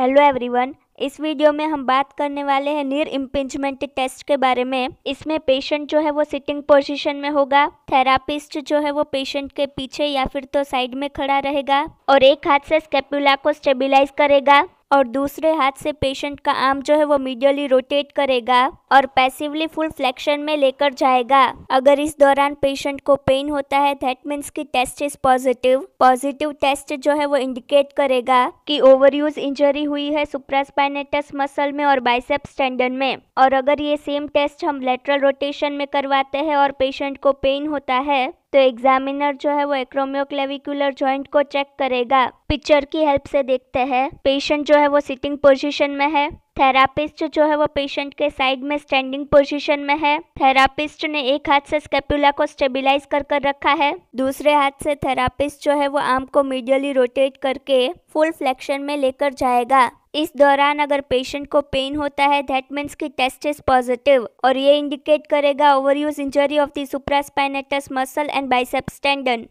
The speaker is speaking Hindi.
हेलो एवरीवन इस वीडियो में हम बात करने वाले हैं नीर इम्पिंजमेंट टेस्ट के बारे में इसमें पेशेंट जो है वो सिटिंग पोजीशन में होगा थेरापिस्ट जो है वो पेशेंट के पीछे या फिर तो साइड में खड़ा रहेगा और एक हाथ से स्केपुला को स्टेबिलाईज करेगा और दूसरे हाथ से पेशेंट का आर्म जो है वो मीडियली रोटेट करेगा और पैसिवली फुल फ्लेक्शन में लेकर जाएगा अगर इस दौरान पेशेंट को पेन होता है दैट मीन्स कि test is positive positive test जो है वो इंडिकेट करेगा कि ओवर यूज इंजरी हुई है सुप्रास्पाइनेटस मसल में और बाइसेप स्टैंडर्ड में और अगर ये सेम टेस्ट हम लेटरल रोटेशन में करवाते हैं और पेशेंट को पेन होता है तो एग्जामिनर जो है वो एक्रोमियोक्लेविकुलर जॉइंट को चेक करेगा पिक्चर की हेल्प से देखते हैं पेशेंट जो है वो सिटिंग पोजीशन में है थेरापिस्ट जो है वो पेशेंट के साइड में स्टैंडिंग पोजीशन में है थेरापिस्ट ने एक हाथ से स्केपुला को स्टेबिलाइज कर कर रखा है दूसरे हाथ से थेरापिस्ट जो है वो आर्म को मीडियली रोटेट करके फुल फ्लेक्शन में लेकर जाएगा इस दौरान अगर पेशेंट को पेन होता है दैट मीन्स कि टेस्ट इज पॉजिटिव और ये इंडिकेट करेगा overuse injury of the supraspinatus muscle and biceps tendon